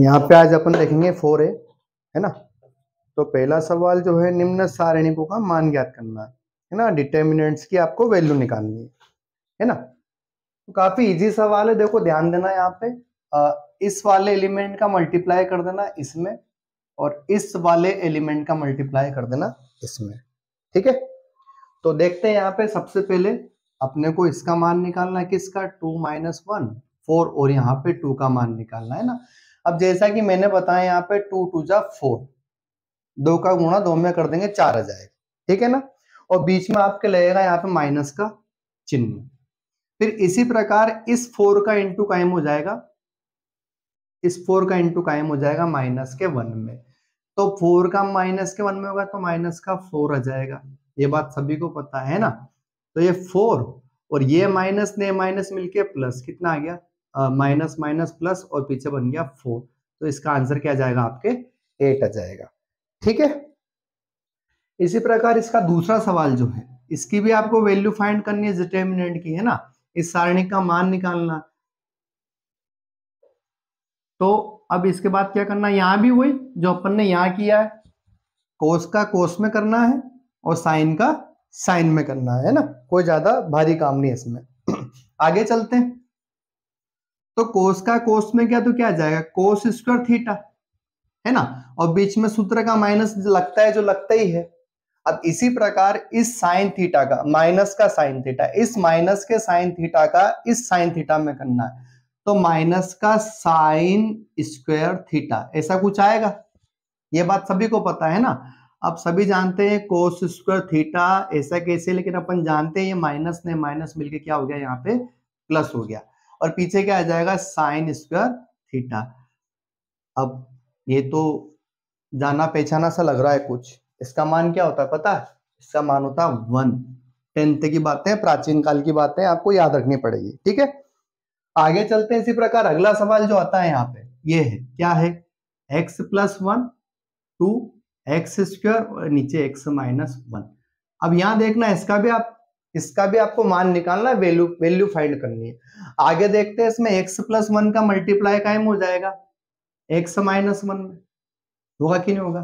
यहाँ पे आज अपन देखेंगे फोर ए है ना तो पहला सवाल जो है निम्न सारणिकों का मान ज्ञात करना है ना डिटर्मिनेंट्स की आपको वैल्यू निकालनी है है ना तो काफी इजी सवाल है देखो ध्यान देना यहाँ पे आ, इस वाले एलिमेंट का मल्टीप्लाई कर देना इसमें और इस वाले एलिमेंट का मल्टीप्लाई कर देना इसमें ठीक है तो देखते हैं यहाँ पे सबसे पहले अपने को इसका मान निकालना है किसका टू माइनस वन फोर और यहाँ पे टू का मान निकालना है ना अब जैसा कि मैंने बताया यहाँ पे टू टू जा फोर दो का गुणा दो में कर देंगे चार आ जाएगा ठीक है ना और बीच में आपके लगेगा यहाँ पे माइनस का चिन्ह फिर इसी प्रकार इस फोर का इंटू कायम हो जाएगा इस फोर का इंटू कायम हो जाएगा माइनस के वन में तो फोर का माइनस के वन में होगा तो माइनस का फोर आ जाएगा ये बात सभी को पता है ना तो ये फोर और ये माइनस ने माइनस मिलके प्लस कितना आ गया माइनस माइनस प्लस और पीछे बन गया फोर तो इसका आंसर क्या जाएगा आपके एट आ जाएगा ठीक है इसी प्रकार इसका दूसरा सवाल जो है इसकी भी आपको वैल्यू फाइंड करनी है डिटर्मिनेंट की है ना इस सारणी का मान निकालना तो अब इसके बाद क्या करना यहां भी वही जो अपन ने यहां किया है कोस का कोस में करना है और साइन का साइन में करना है ना कोई ज्यादा भारी काम नहीं इसमें आगे चलते हैं तो कोस का कोस में क्या तो क्या आ जाएगा कोस स्क्वायर थीटा है ना और बीच में सूत्र का माइनस लगता है जो लगता ही है अब इसी प्रकार इस साइन थीटा का माइनस का साइन थीटा इस माइनस के साइन थीटा का इस साइन थीटा में करना है तो माइनस का साइन स्क्वायर थीटा ऐसा कुछ आएगा ये बात सभी को पता है ना अब सभी जानते हैं कोस स्क्वायर थीटा ऐसा कैसे लेकिन अपन जानते हैं ये माइनस ने माइनस मिलके क्या हो गया यहाँ पे प्लस हो गया और पीछे क्या आ जाएगा साइन स्क्वायर थीटा अब ये तो जाना पहचाना सा लग रहा है कुछ इसका मान क्या होता है पता इसका मान होता है वन टेंथ की बातें प्राचीन काल की बातें आपको याद रखनी पड़ेगी ठीक है आगे चलते हैं इसी प्रकार अगला सवाल जो आता है यहाँ पे ये है क्या है x plus one two x square और नीचे एक्स माइनस वन अब यहां देखना इसका भी आप इसका भी आपको मान निकालना वैल्यू वैल्यू फाइंड करनी है आगे देखते हैं इसमें एक्स प्लस वन का मल्टीप्लाई कायम हो जाएगा एक्स माइनस वन में होगा कि नहीं होगा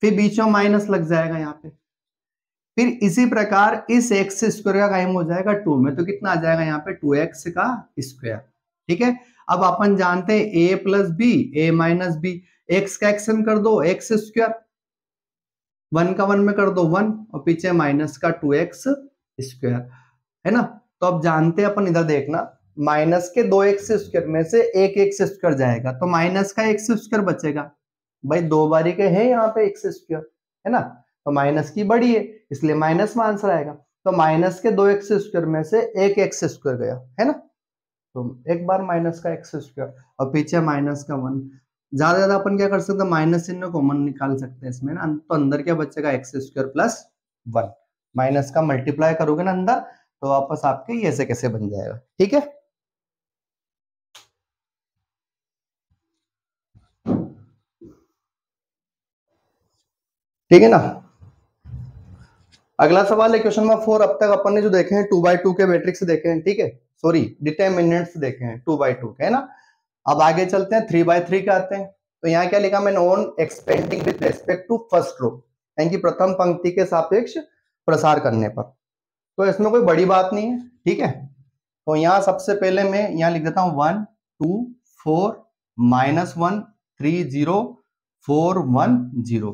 फिर बीच में माइनस लग जाएगा यहाँ पे फिर इसी प्रकार इस एक्स स्क्वायर का कायम हो जाएगा टू में तो कितना आ जाएगा यहाँ पे टू एक्स का स्क्वायर ठीक है अब अपन जानते हैं a plus b a minus b x का एक्सन कर दो एक्स स्क्वायर वन का वन में कर दो वन और पीछे माइनस का टू एक्स स्क्वायर है ना तो अब जानते हैं अपन इधर देखना माइनस के दो एक्स स्क्वायर में से एक एक्स स्क्वायर जाएगा तो माइनस का एक्स स्क्वायर बचेगा भाई दो बारी के है यहाँ पे एक्स स्क्वायर है ना तो माइनस की बड़ी है इसलिए माइनस में आंसर आएगा तो माइनस के दो एक्स स्क्वायर में से एक एक्स स्क्वायर गया है ना तो एक बार माइनस का एक्स स्क्वायर और पीछे माइनस का वन ज्यादा ज्यादा अपन क्या कर सकते हैं माइनस चिन्ह कॉमन निकाल सकते हैं इसमें ना तो अंदर क्या बचेगा x square plus one minus का मल्टीप्लाई करोगे ना अंदर तो वापस आपके ये ऐसे कैसे बन जाएगा ठीक है ठीक है ना अगला सवाल है क्वेश्चन नंबर फोर अब तक अपन ने जो देखे हैं टू बाई टू के मैट्रिक्स देखे हैं ठीक है सॉरी डिटर्मिनेंट्स देखे हैं टू बाई टू के है ना अब आगे चलते हैं थ्री बाय थ्री के आते हैं तो यहाँ क्या लिखा मैंने on expanding with respect to first row यानी कि प्रथम पंक्ति के सापेक्ष प्रसार करने पर तो इसमें कोई बड़ी बात नहीं है ठीक है तो यहाँ सबसे पहले मैं यहाँ लिख देता हूं one two four minus one three zero four one zero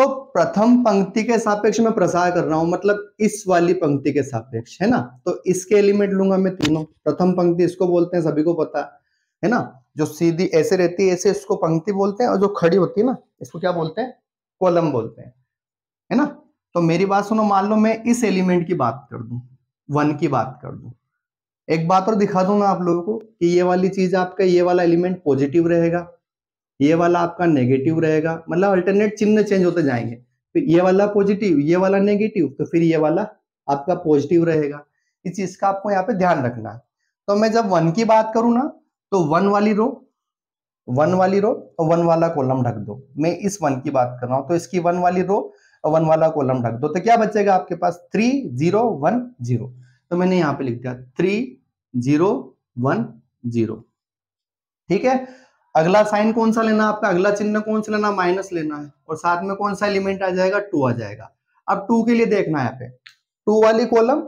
तो प्रथम पंक्ति के सापेक्ष में प्रसार कर रहा हूं मतलब इस वाली पंक्ति के सापेक्ष है ना तो इसके एलिमेंट लूंगा मैं तीनों प्रथम पंक्ति इसको बोलते हैं सभी को पता है ना जो सीधी ऐसे रहती है ऐसे इसको पंक्ति बोलते हैं और जो खड़ी होती है ना इसको क्या बोलते हैं कॉलम बोलते हैं है ना तो मेरी बात सुनो मान लो मैं इस एलिमेंट की बात कर दू वन की बात कर दू एक बात और दिखा दूंगा आप लोगों को कि ये वाली चीज आपका ये वाला एलिमेंट पॉजिटिव रहेगा ये वाला आपका नेगेटिव रहेगा मतलब अल्टरनेट चिन्ह चेंज होते जाएंगे फिर ये वाला पॉजिटिव ये वाला नेगेटिव तो फिर ये वाला आपका पॉजिटिव रहेगा इस चीज का आपको यहाँ पे ध्यान रखना है तो मैं जब वन की बात करूं ना तो वन वाली रो वन वाली रो और वन वाला कॉलम ढक दो मैं इस वन की बात कर रहा हूं तो इसकी वन वाली रो वन वाला कॉलम ढक दो तो क्या बचेगा आपके पास थ्री जीरो वन जीरो तो मैंने यहाँ पे लिख दिया थ्री जीरो वन जीरो ठीक है अगला साइन कौन सा लेना आपका अगला चिन्ह कौन सा लेना माइनस लेना है और साथ में कौन सा एलिमेंट आ जाएगा टू आ जाएगा अब टू के लिए देखना है यहाँ पे टू वाली कॉलम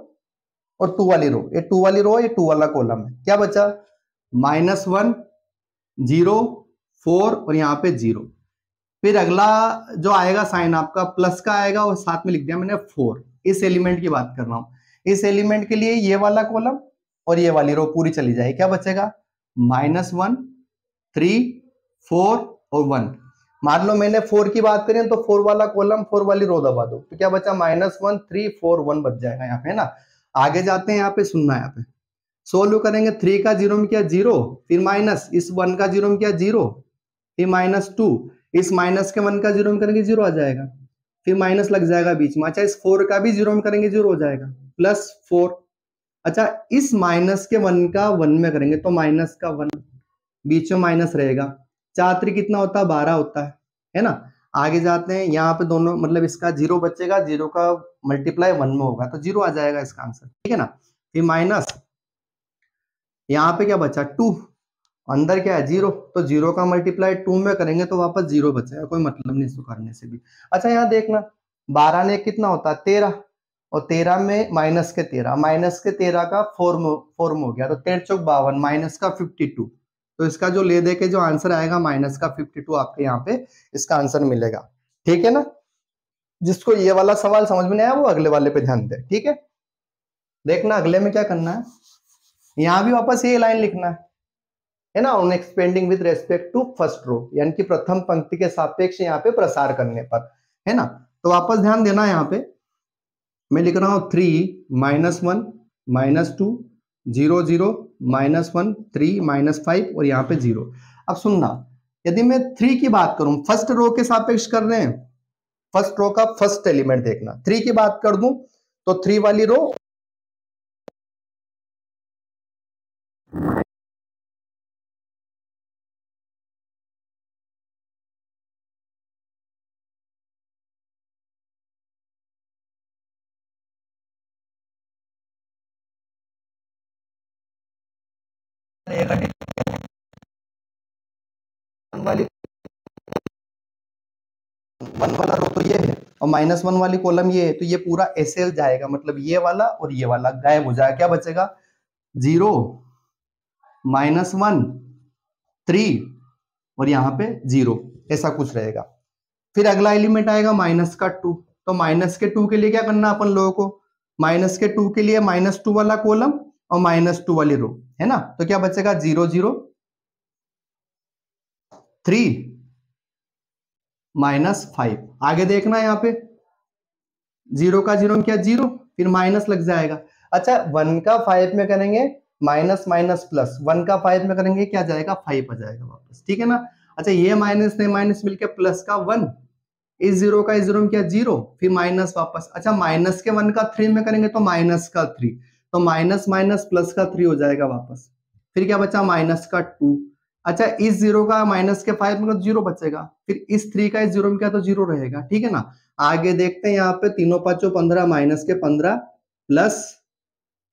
और टू वाली रो ये टू वाली रो ये टू वाला कॉलम है क्या बचा माइनस वन जीरो फोर और यहाँ पे जीरो फिर अगला जो आएगा साइन आपका प्लस का आएगा और साथ में लिख दिया मैंने फोर इस एलिमेंट की बात कर रहा हूं इस एलिमेंट के लिए ये वाला कॉलम और ये वाली रो पूरी चली जाएगी क्या बचेगा माइनस वन थ्री फोर और वन मान लो मैंने फोर की बात करी तो फोर वाला कॉलम फोर वाली रो दबा दो तो क्या बचा minus one three four one बच जाएगा यहाँ पे ना आगे जाते हैं यहाँ पे सुनना यहाँ पे सोल्व करेंगे थ्री का जीरो में क्या जीरो फिर माइनस इस वन का जीरो में क्या जीरो फिर माइनस टू इस माइनस के वन का जीरो में करेंगे जीरो आ जाएगा फिर माइनस लग जाएगा बीच में अच्छा इस फोर का भी जीरो में करेंगे जीरो हो जाएगा प्लस फोर अच्छा इस माइनस के वन का वन में करेंगे तो माइनस का वन बीच में माइनस रहेगा चात्री कितना होता है बारह होता है है ना आगे जाते हैं यहाँ पे दोनों मतलब इसका जीरो बचेगा जीरो का मल्टीप्लाई वन में होगा तो जीरो आ जाएगा इसका आंसर ठीक है ना फिर माइनस यहाँ पे क्या बचा टू अंदर क्या है जीरो तो जीरो का मल्टीप्लाई टू में करेंगे तो वापस जीरो बचेगा कोई मतलब नहीं इसको करने से भी अच्छा यहाँ देखना बारह ने कितना होता है तेरह और तेरह में माइनस के तेरह माइनस के तेरह का फॉर्म फॉर्म हो गया तो तेरह चौक बावन माइनस का फिफ्टी टू तो इसका जो ले दे के जो आंसर आएगा माइनस का फिफ्टी टू आपके यहाँ पे इसका आंसर मिलेगा ठीक है ना जिसको ये वाला सवाल समझ में नहीं आया वो अगले वाले पे ध्यान दे ठीक है देखना अगले में क्या करना है यहाँ भी वापस ये लाइन लिखना है है ना on expanding with respect to first row यानी कि प्रथम पंक्ति के सापेक्ष यहाँ पे प्रसार करने पर है ना तो वापस ध्यान देना यहाँ पे मैं लिख रहा हूं three minus one minus two zero zero minus one three minus five और यहाँ पे जीरो अब सुनना यदि मैं थ्री की बात करूं फर्स्ट रो के सापेक्ष कर रहे हैं फर्स्ट रो का फर्स्ट एलिमेंट देखना थ्री की बात कर दू तो थ्री वाली रो वन वन वाला रो तो ये है और माइनस वन वाली कॉलम ये है तो ये पूरा ऐसे जाएगा मतलब ये वाला और ये वाला गायब हो जाएगा क्या बचेगा जीरो माइनस वन थ्री और यहां पे जीरो ऐसा कुछ रहेगा फिर अगला एलिमेंट आएगा माइनस का टू तो माइनस के टू के लिए क्या करना अपन लोगों को माइनस के टू के लिए माइनस टू वाला कॉलम और माइनस टू वाली रो है ना तो क्या बचेगा zero zero three minus five आगे देखना यहां पे जीरो का जीरो में क्या जीरो फिर माइनस लग जाएगा अच्छा वन का फाइव में करेंगे माइनस माइनस प्लस वन का फाइव में करेंगे क्या जाएगा फाइव आ जाएगा वापस ठीक है ना अच्छा ये माइनस ने माइनस मिलके प्लस का वन इस जीरो का इस जीरो में क्या जीरो फिर माइनस वापस अच्छा माइनस के वन का थ्री में करेंगे तो माइनस का थ्री तो माइनस माइनस प्लस का थ्री हो जाएगा वापस फिर क्या बचा माइनस का टू अच्छा इस जीरो का माइनस के फाइव में जीरो तो बचेगा फिर इस थ्री का इस जीरो में क्या तो जीरो रहेगा ठीक है ना आगे देखते हैं यहाँ पे तीनों पांचों पंद्रह माइनस के पंद्रह प्लस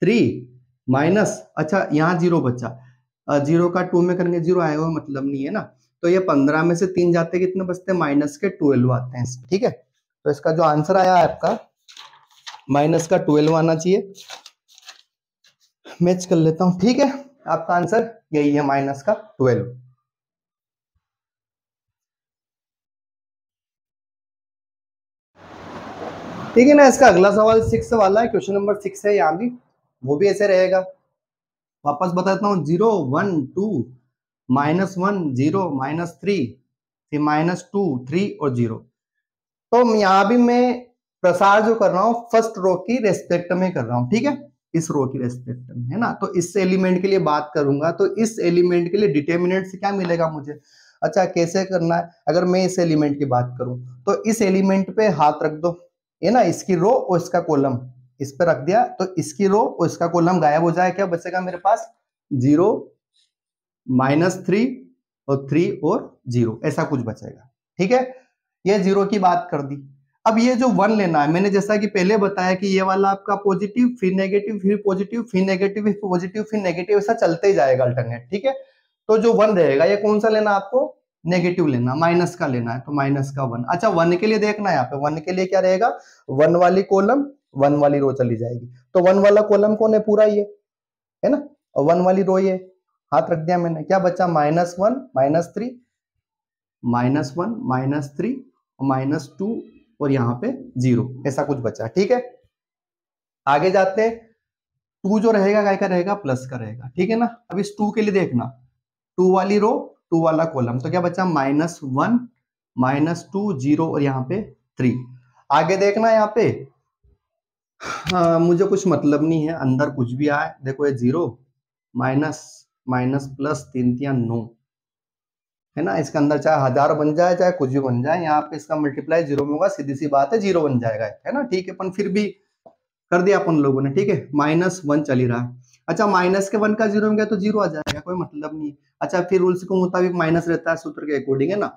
थ्री माइनस अच्छा यहाँ जीरो बचा जीरो का टू में करेंगे जीरो आया हुआ मतलब नहीं है ना तो ये पंद्रह में से तीन जाते कितने बचते हैं माइनस के ट्वेल्व आते हैं ठीक है तो इसका जो आंसर आया है आपका माइनस का ट्वेल्व आना चाहिए मैच कर लेता हूं ठीक है आपका आंसर यही है माइनस का ट्वेल्व ठीक है ना इसका अगला सवाल सिक्स वाला है क्वेश्चन नंबर सिक्स है यहाँ भी वो भी ऐसे रहेगा वापस बताता हूँ zero one two minus one zero minus three फिर माइनस टू थ्री और जीरो तो यहां भी मैं प्रसार जो कर रहा हूँ फर्स्ट रो की रेस्पेक्ट में कर रहा हूँ ठीक है इस रो की रेस्पेक्ट में है ना तो इस एलिमेंट के लिए बात करूंगा तो इस एलिमेंट के लिए डिटर्मिनेंट से क्या मिलेगा मुझे अच्छा कैसे करना है अगर मैं इस एलिमेंट की बात करूं तो इस एलिमेंट पे हाथ रख दो है ना इसकी रो और इसका कॉलम इस पर रख दिया तो इसकी रो और इसका कॉलम गायब हो जाए क्या बचेगा मेरे पास जीरो माइनस थ्री और थ्री और जीरो ऐसा कुछ बचेगा ठीक है ये जीरो की बात कर दी अब ये जो वन लेना है मैंने जैसा कि पहले बताया कि ये वाला आपका पॉजिटिव फिर नेगेटिव फिर पॉजिटिव फिर नेगेटिव फिर पॉजिटिव फिर नेगेटिव ऐसा चलते ही जाएगा अल्टरनेट ठीक है तो जो वन रहेगा ये कौन सा लेना आपको नेगेटिव लेना माइनस का लेना है तो माइनस का वन अच्छा वन के लिए देखना है यहाँ पे वन के लिए क्या रहेगा वन वाली कॉलम वन वाली रो चली जाएगी तो वन वाला कॉलम कौन है पूरा ये है ना और वन वाली रो ये हाथ रख दिया मैंने क्या बच्चा minus one minus three minus one minus three minus two और यहाँ पे जीरो ऐसा कुछ बचा ठीक है आगे जाते हैं टू जो रहेगा क्या का रहेगा प्लस का रहेगा ठीक है ना अब इस टू के लिए देखना टू वाली रो टू वाला कॉलम तो क्या बचा minus one minus two zero और यहाँ पे थ्री आगे देखना यहाँ पे आ, हाँ, मुझे कुछ मतलब नहीं है अंदर कुछ भी आए देखो ये जीरो माइनस माइनस प्लस तीन तिया नौ है ना इसके अंदर चाहे हजार बन जाए चाहे कुछ भी बन जाए यहाँ पे इसका मल्टीप्लाई जीरो में होगा सीधी सी बात है जीरो बन जाएगा है ना ठीक है अपन फिर भी कर दिया अपन लोगों ने ठीक है माइनस वन चल ही रहा है अच्छा माइनस के वन का जीरो में गया तो जीरो आ जाएगा कोई मतलब नहीं अच्छा फिर रूल्स के मुताबिक माइनस रहता है सूत्र के अकॉर्डिंग है ना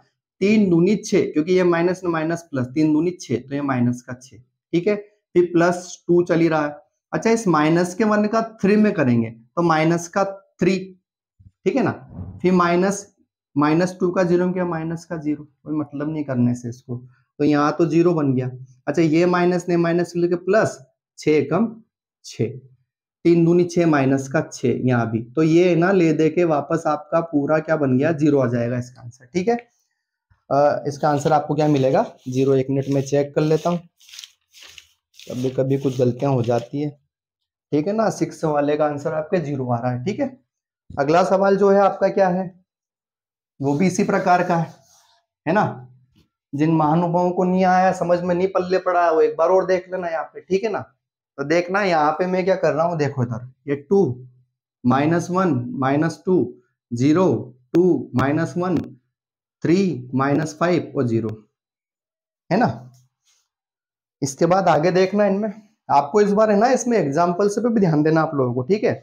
तीन दूनी छे क्योंकि ये माइनस ना माइनस प्लस तीन दूनी छे तो ये माइनस का छे ठीक है फिर प्लस टू चल ही रहा है अच्छा इस माइनस के वन का थ्री में करेंगे तो माइनस का थ्री ठीक है ना फिर माइनस माइनस टू का जीरो में क्या माइनस का जीरो कोई मतलब नहीं करने से इसको तो यहाँ तो जीरो बन गया अच्छा ये माइनस ने माइनस लेके प्लस छ कम छ तीन दूनी छ माइनस का छ यहाँ भी तो ये ना ले दे के वापस आपका पूरा क्या बन गया जीरो आ जाएगा इसका आंसर ठीक है आ, इसका आंसर आपको क्या मिलेगा जीरो एक मिनट में चेक कर लेता हूँ कभी कभी कुछ गलतियां हो जाती है ठीक है ना सिक्स वाले का आंसर आपके जीरो आ रहा है ठीक है अगला सवाल जो है आपका क्या है वो भी इसी प्रकार का है है ना जिन महानुभावों को नहीं आया समझ में नहीं पल्ले पड़ा है वो एक बार और देख लेना यहाँ पे ठीक है ना तो देखना यहाँ पे मैं क्या कर रहा हूँ देखो इधर ये two minus one minus two zero two minus one three minus five और जीरो है ना इसके बाद आगे देखना इनमें आपको इस बार है ना इसमें एग्जाम्पल से भी ध्यान देना आप लोगों को ठीक है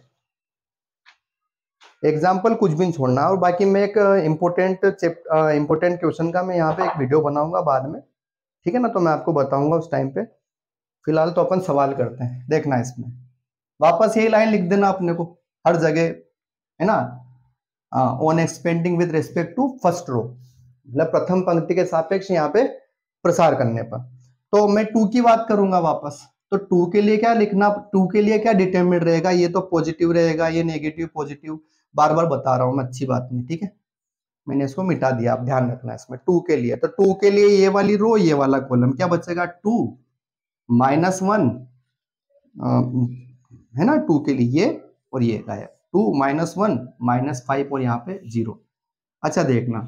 एग्जाम्पल कुछ भी नहीं छोड़ना और बाकी मैं एक इम्पोर्टेंट इम्पोर्टेंट क्वेश्चन का मैं यहाँ पे एक वीडियो बनाऊंगा बाद में ठीक है ना तो मैं आपको बताऊंगा उस टाइम पे फिलहाल तो अपन सवाल करते हैं देखना इसमें वापस यही लाइन लिख देना अपने को हर जगह है ना on expanding with respect to first row मतलब प्रथम पंक्ति के सापेक्ष यहाँ पे प्रसार करने पर तो मैं टू की बात करूंगा वापस तो टू के लिए क्या लिखना टू के लिए क्या डिटर्मिनेट रहेगा ये तो पॉजिटिव रहेगा ये नेगेटिव पॉजिटिव बार बार बता रहा हूं मैं अच्छी बात नहीं ठीक है मैंने इसको मिटा दिया आप ध्यान रखना इसमें टू के लिए तो टू के लिए ये वाली रो ये वाला कॉलम क्या बचेगा टू माइनस वन है ना टू के लिए ये और ये गायब two minus one minus five और यहाँ पे जीरो अच्छा देखना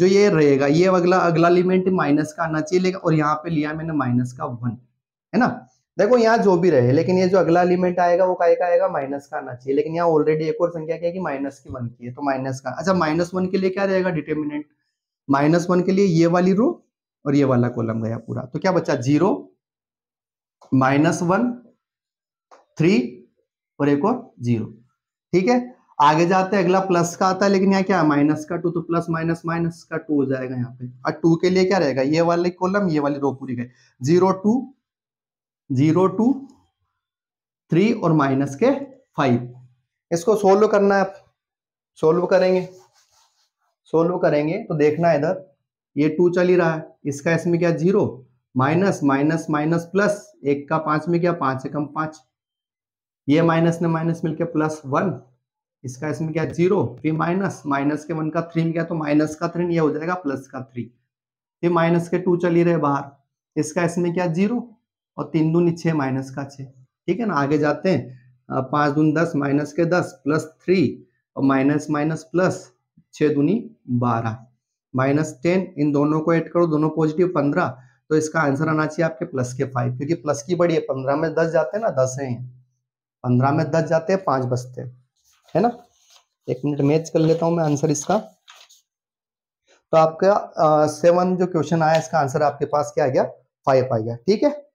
जो ये रहेगा ये अगला अगला एलिमेंट माइनस का आना चाहिए और यहाँ पे लिया मैंने माइनस का वन है ना देखो यहाँ जो भी रहे लेकिन ये जो अगला एलिमेंट आएगा वो का का आएगा माइनस का आना चाहिए लेकिन यहाँ ऑलरेडी एक और संख्या क्या है कि माइनस की वन की है तो माइनस का अच्छा माइनस वन के लिए क्या रहेगा डिटर्मिनेंट माइनस वन के लिए ये वाली रो और ये वाला कॉलम गया पूरा तो क्या बच्चा जीरो माइनस वन थ्री और एक और जीरो ठीक है आगे जाते हैं अगला प्लस का आता है लेकिन यहाँ क्या माइनस का टू तो प्लस माइनस माइनस का टू हो जाएगा यहाँ पे और टू के लिए क्या रहेगा ये वाले कॉलम ये वाली रो पूरी गई zero two zero two three और माइनस के फाइव इसको सोल्व करना है आप सोल्व करेंगे सोल्व करेंगे तो देखना है इधर ये टू चल ही रहा है इसका इसमें क्या zero minus minus minus plus एक का पांच में क्या पांच से कम पांच ये माइनस ने माइनस मिलके प्लस वन इसका इसमें क्या जीरो फिर माइनस माइनस के वन का थ्री में क्या तो माइनस का थ्री ये हो जाएगा प्लस का थ्री फिर माइनस के टू चल ही रहे बाहर इसका इसमें क्या जीरो और तीन दूनी छः माइनस का छः ठीक है ना आगे जाते हैं पाँच दून दस माइनस के दस प्लस थ्री और माइनस माइनस प्लस छः दूनी बारह माइनस टेन इन दोनों को ऐड करो दोनों पॉजिटिव पंद्रह तो इसका आंसर आना चाहिए आपके प्लस के फाइव क्योंकि प्लस की बड़ी है पंद्रह में दस जाते हैं ना दस हैं पंद्रह में दस जाते हैं पाँच बचते हैं है ना एक मिनट मैच कर लेता हूँ मैं आंसर इसका तो आपका सेवन जो क्वेश्चन आया इसका आंसर आपके पास क्या आ गया फाइव आ गया ठीक है